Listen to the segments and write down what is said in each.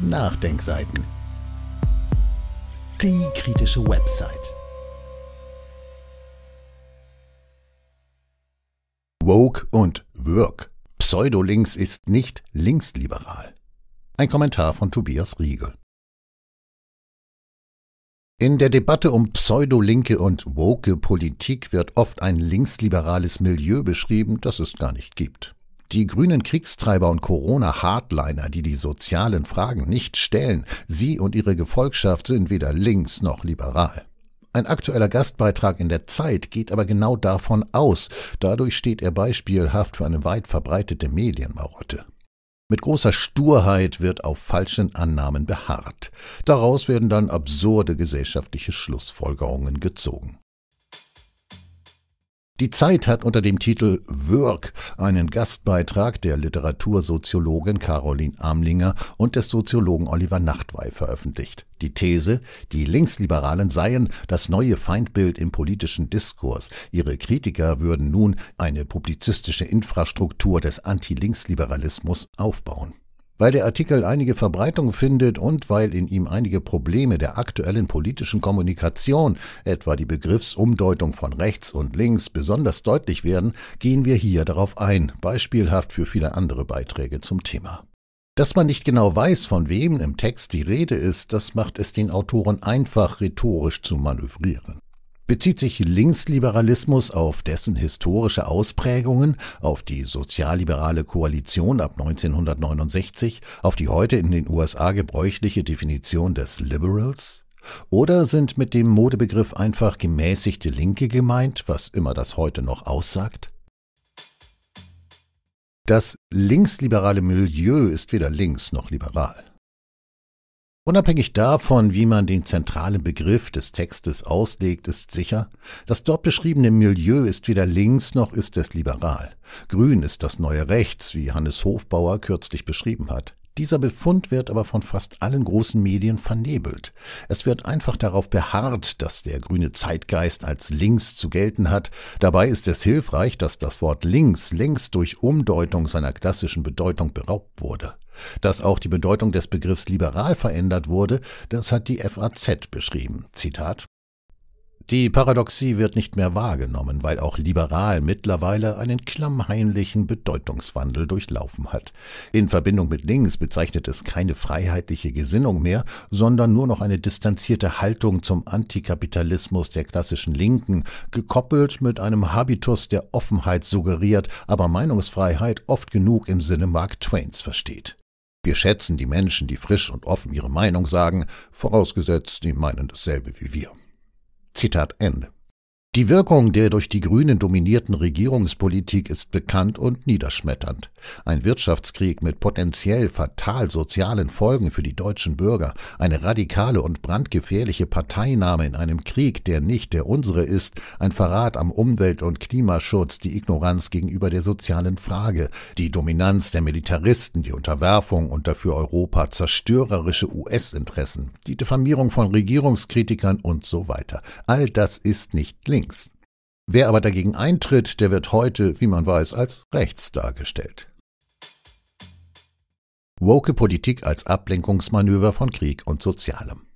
Nachdenkseiten. Die kritische Website. Woke und Work. Pseudolinks ist nicht linksliberal. Ein Kommentar von Tobias Riegel. In der Debatte um pseudolinke und woke Politik wird oft ein linksliberales Milieu beschrieben, das es gar nicht gibt. Die grünen Kriegstreiber und Corona-Hardliner, die die sozialen Fragen nicht stellen, sie und ihre Gefolgschaft sind weder links noch liberal. Ein aktueller Gastbeitrag in der Zeit geht aber genau davon aus. Dadurch steht er beispielhaft für eine weit verbreitete Medienmarotte. Mit großer Sturheit wird auf falschen Annahmen beharrt. Daraus werden dann absurde gesellschaftliche Schlussfolgerungen gezogen. Die Zeit hat unter dem Titel Würk einen Gastbeitrag der Literatursoziologin Caroline Amlinger und des Soziologen Oliver Nachtwey veröffentlicht. Die These, die Linksliberalen seien das neue Feindbild im politischen Diskurs. Ihre Kritiker würden nun eine publizistische Infrastruktur des Anti-Linksliberalismus aufbauen. Weil der Artikel einige Verbreitung findet und weil in ihm einige Probleme der aktuellen politischen Kommunikation, etwa die Begriffsumdeutung von rechts und links, besonders deutlich werden, gehen wir hier darauf ein, beispielhaft für viele andere Beiträge zum Thema. Dass man nicht genau weiß, von wem im Text die Rede ist, das macht es den Autoren einfach, rhetorisch zu manövrieren bezieht sich Linksliberalismus auf dessen historische Ausprägungen, auf die sozialliberale Koalition ab 1969, auf die heute in den USA gebräuchliche Definition des Liberals? Oder sind mit dem Modebegriff einfach gemäßigte Linke gemeint, was immer das heute noch aussagt? Das linksliberale Milieu ist weder links noch liberal. Unabhängig davon, wie man den zentralen Begriff des Textes auslegt, ist sicher, das dort beschriebene Milieu ist weder links noch ist es liberal. Grün ist das neue Rechts, wie Hannes Hofbauer kürzlich beschrieben hat. Dieser Befund wird aber von fast allen großen Medien vernebelt. Es wird einfach darauf beharrt, dass der grüne Zeitgeist als links zu gelten hat. Dabei ist es hilfreich, dass das Wort links längst durch Umdeutung seiner klassischen Bedeutung beraubt wurde. Dass auch die Bedeutung des Begriffs liberal verändert wurde, das hat die FAZ beschrieben. Zitat die Paradoxie wird nicht mehr wahrgenommen, weil auch liberal mittlerweile einen klammheimlichen Bedeutungswandel durchlaufen hat. In Verbindung mit links bezeichnet es keine freiheitliche Gesinnung mehr, sondern nur noch eine distanzierte Haltung zum Antikapitalismus der klassischen Linken, gekoppelt mit einem Habitus, der Offenheit suggeriert, aber Meinungsfreiheit oft genug im Sinne Mark Twains versteht. Wir schätzen die Menschen, die frisch und offen ihre Meinung sagen, vorausgesetzt, sie meinen dasselbe wie wir. Zitat Ende. Die Wirkung der durch die Grünen dominierten Regierungspolitik ist bekannt und niederschmetternd. Ein Wirtschaftskrieg mit potenziell fatal sozialen Folgen für die deutschen Bürger, eine radikale und brandgefährliche Parteinahme in einem Krieg, der nicht der unsere ist, ein Verrat am Umwelt- und Klimaschutz, die Ignoranz gegenüber der sozialen Frage, die Dominanz der Militaristen, die Unterwerfung und dafür Europa zerstörerische US-Interessen, die Diffamierung von Regierungskritikern und so weiter. All das ist nicht links links. Wer aber dagegen eintritt, der wird heute, wie man weiß, als rechts dargestellt. Woke Politik als Ablenkungsmanöver von Krieg und Sozialem.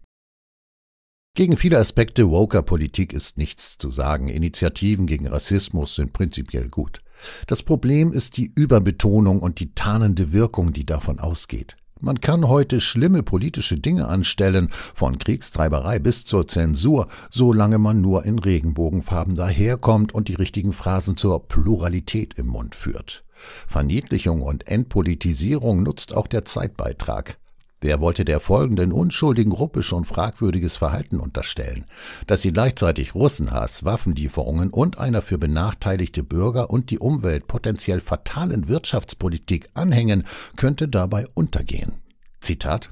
Gegen viele Aspekte woker Politik ist nichts zu sagen. Initiativen gegen Rassismus sind prinzipiell gut. Das Problem ist die Überbetonung und die tarnende Wirkung, die davon ausgeht. Man kann heute schlimme politische Dinge anstellen, von Kriegstreiberei bis zur Zensur, solange man nur in Regenbogenfarben daherkommt und die richtigen Phrasen zur Pluralität im Mund führt. Verniedlichung und Entpolitisierung nutzt auch der Zeitbeitrag. Wer wollte der folgenden unschuldigen Gruppe schon fragwürdiges Verhalten unterstellen, dass sie gleichzeitig Russenhass, Waffenlieferungen und einer für benachteiligte Bürger und die Umwelt potenziell fatalen Wirtschaftspolitik anhängen, könnte dabei untergehen. Zitat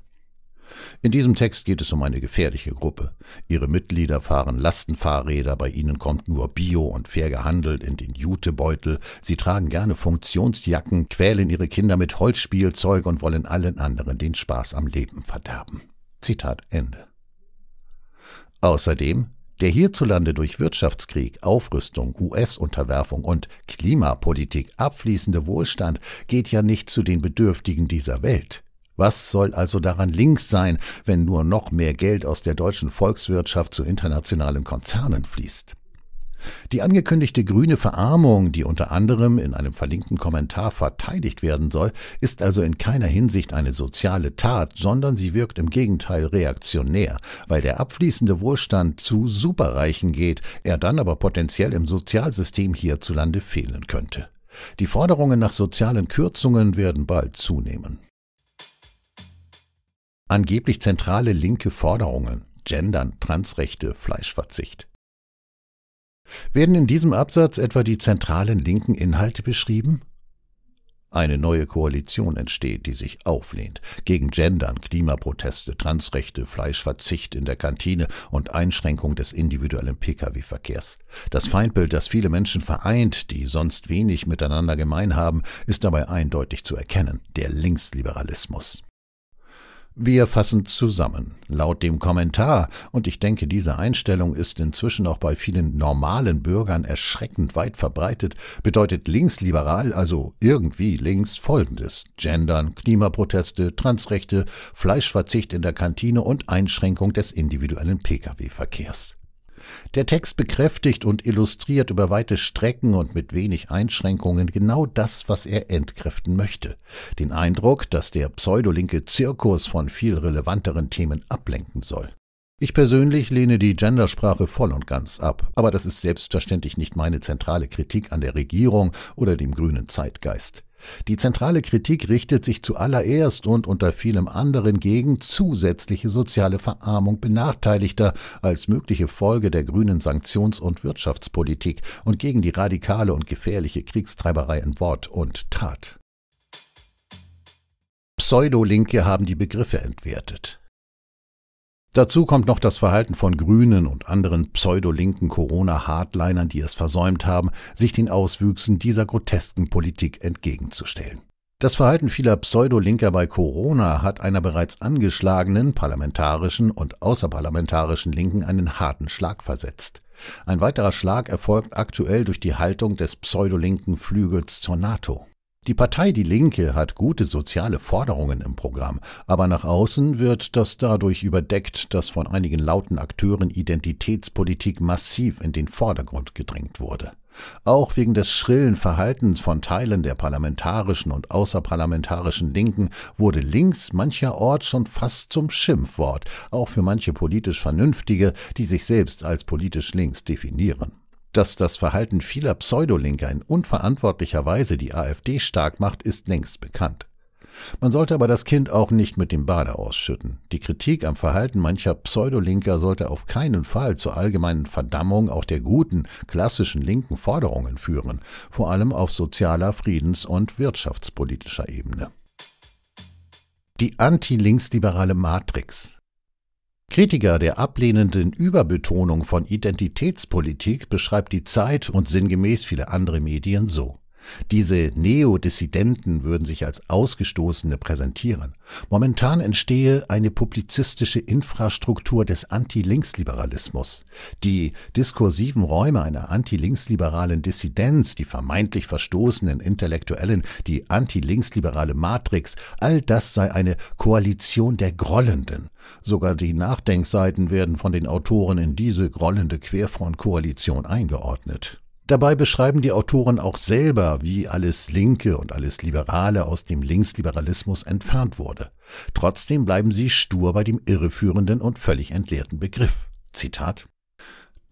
in diesem Text geht es um eine gefährliche Gruppe. Ihre Mitglieder fahren Lastenfahrräder, bei ihnen kommt nur Bio und fair gehandelt in den Jutebeutel. Sie tragen gerne Funktionsjacken, quälen ihre Kinder mit Holzspielzeug und wollen allen anderen den Spaß am Leben verderben. Zitat Ende. Außerdem der hierzulande durch Wirtschaftskrieg, Aufrüstung, US-Unterwerfung und Klimapolitik abfließende Wohlstand geht ja nicht zu den Bedürftigen dieser Welt. Was soll also daran links sein, wenn nur noch mehr Geld aus der deutschen Volkswirtschaft zu internationalen Konzernen fließt? Die angekündigte grüne Verarmung, die unter anderem in einem verlinkten Kommentar verteidigt werden soll, ist also in keiner Hinsicht eine soziale Tat, sondern sie wirkt im Gegenteil reaktionär, weil der abfließende Wohlstand zu Superreichen geht, er dann aber potenziell im Sozialsystem hierzulande fehlen könnte. Die Forderungen nach sozialen Kürzungen werden bald zunehmen. Angeblich zentrale linke Forderungen Gendern, Transrechte, Fleischverzicht. Werden in diesem Absatz etwa die zentralen linken Inhalte beschrieben? Eine neue Koalition entsteht, die sich auflehnt gegen Gendern, Klimaproteste, Transrechte, Fleischverzicht in der Kantine und Einschränkung des individuellen Pkw-Verkehrs. Das Feindbild, das viele Menschen vereint, die sonst wenig miteinander gemein haben, ist dabei eindeutig zu erkennen, der Linksliberalismus. Wir fassen zusammen. Laut dem Kommentar, und ich denke, diese Einstellung ist inzwischen auch bei vielen normalen Bürgern erschreckend weit verbreitet, bedeutet linksliberal, also irgendwie links, folgendes. Gendern, Klimaproteste, Transrechte, Fleischverzicht in der Kantine und Einschränkung des individuellen Pkw-Verkehrs. Der Text bekräftigt und illustriert über weite Strecken und mit wenig Einschränkungen genau das, was er entkräften möchte. Den Eindruck, dass der pseudolinke Zirkus von viel relevanteren Themen ablenken soll. Ich persönlich lehne die Gendersprache voll und ganz ab, aber das ist selbstverständlich nicht meine zentrale Kritik an der Regierung oder dem grünen Zeitgeist. Die zentrale Kritik richtet sich zuallererst und unter vielem anderen gegen zusätzliche soziale Verarmung Benachteiligter als mögliche Folge der grünen Sanktions- und Wirtschaftspolitik und gegen die radikale und gefährliche Kriegstreiberei in Wort und Tat. Pseudolinke haben die Begriffe entwertet. Dazu kommt noch das Verhalten von Grünen und anderen pseudolinken Corona-Hardlinern, die es versäumt haben, sich den Auswüchsen dieser grotesken Politik entgegenzustellen. Das Verhalten vieler Pseudolinker bei Corona hat einer bereits angeschlagenen parlamentarischen und außerparlamentarischen Linken einen harten Schlag versetzt. Ein weiterer Schlag erfolgt aktuell durch die Haltung des pseudolinken Flügels zur NATO. Die Partei Die Linke hat gute soziale Forderungen im Programm, aber nach außen wird das dadurch überdeckt, dass von einigen lauten Akteuren Identitätspolitik massiv in den Vordergrund gedrängt wurde. Auch wegen des schrillen Verhaltens von Teilen der parlamentarischen und außerparlamentarischen Linken wurde links mancherorts schon fast zum Schimpfwort, auch für manche politisch Vernünftige, die sich selbst als politisch links definieren. Dass das Verhalten vieler Pseudolinker in unverantwortlicher Weise die AfD stark macht, ist längst bekannt. Man sollte aber das Kind auch nicht mit dem Bade ausschütten. Die Kritik am Verhalten mancher Pseudolinker sollte auf keinen Fall zur allgemeinen Verdammung auch der guten, klassischen linken Forderungen führen, vor allem auf sozialer, friedens- und wirtschaftspolitischer Ebene. Die anti-linksliberale Matrix Kritiker der ablehnenden Überbetonung von Identitätspolitik beschreibt die Zeit und sinngemäß viele andere Medien so diese Neodissidenten würden sich als Ausgestoßene präsentieren. Momentan entstehe eine publizistische Infrastruktur des Anti-Linksliberalismus. Die diskursiven Räume einer anti-linksliberalen Dissidenz, die vermeintlich verstoßenen Intellektuellen, die anti-linksliberale Matrix, all das sei eine Koalition der Grollenden. Sogar die Nachdenkseiten werden von den Autoren in diese grollende Querfrontkoalition eingeordnet. Dabei beschreiben die Autoren auch selber, wie alles Linke und alles Liberale aus dem Linksliberalismus entfernt wurde. Trotzdem bleiben sie stur bei dem irreführenden und völlig entleerten Begriff. Zitat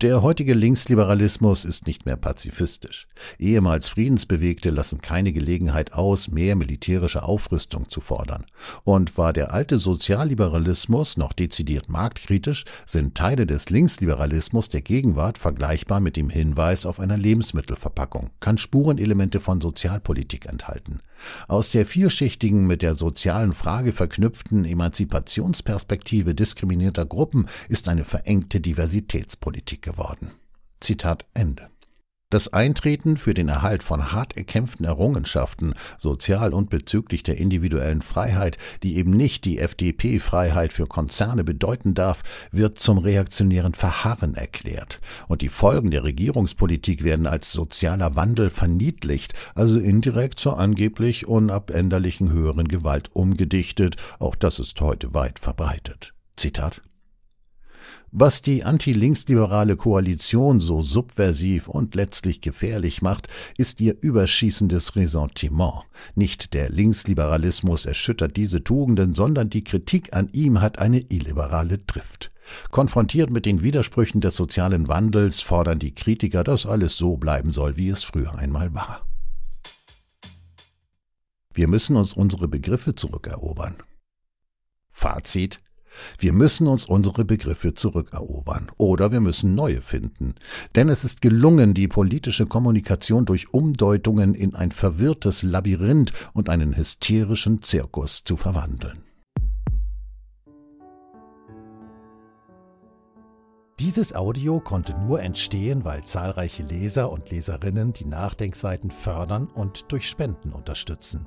der heutige Linksliberalismus ist nicht mehr pazifistisch. Ehemals Friedensbewegte lassen keine Gelegenheit aus, mehr militärische Aufrüstung zu fordern. Und war der alte Sozialliberalismus noch dezidiert marktkritisch, sind Teile des Linksliberalismus der Gegenwart vergleichbar mit dem Hinweis auf einer Lebensmittelverpackung, kann Spurenelemente von Sozialpolitik enthalten. Aus der vierschichtigen, mit der sozialen Frage verknüpften Emanzipationsperspektive diskriminierter Gruppen ist eine verengte Diversitätspolitik geworden. Zitat Ende. Das Eintreten für den Erhalt von hart erkämpften Errungenschaften, sozial und bezüglich der individuellen Freiheit, die eben nicht die FDP-Freiheit für Konzerne bedeuten darf, wird zum reaktionären Verharren erklärt. Und die Folgen der Regierungspolitik werden als sozialer Wandel verniedlicht, also indirekt zur angeblich unabänderlichen höheren Gewalt umgedichtet. Auch das ist heute weit verbreitet. Zitat was die antilinksliberale Koalition so subversiv und letztlich gefährlich macht, ist ihr überschießendes Ressentiment. Nicht der Linksliberalismus erschüttert diese Tugenden, sondern die Kritik an ihm hat eine illiberale Drift. Konfrontiert mit den Widersprüchen des sozialen Wandels fordern die Kritiker, dass alles so bleiben soll, wie es früher einmal war. Wir müssen uns unsere Begriffe zurückerobern. Fazit wir müssen uns unsere Begriffe zurückerobern oder wir müssen neue finden. Denn es ist gelungen, die politische Kommunikation durch Umdeutungen in ein verwirrtes Labyrinth und einen hysterischen Zirkus zu verwandeln. Dieses Audio konnte nur entstehen, weil zahlreiche Leser und Leserinnen die Nachdenkseiten fördern und durch Spenden unterstützen.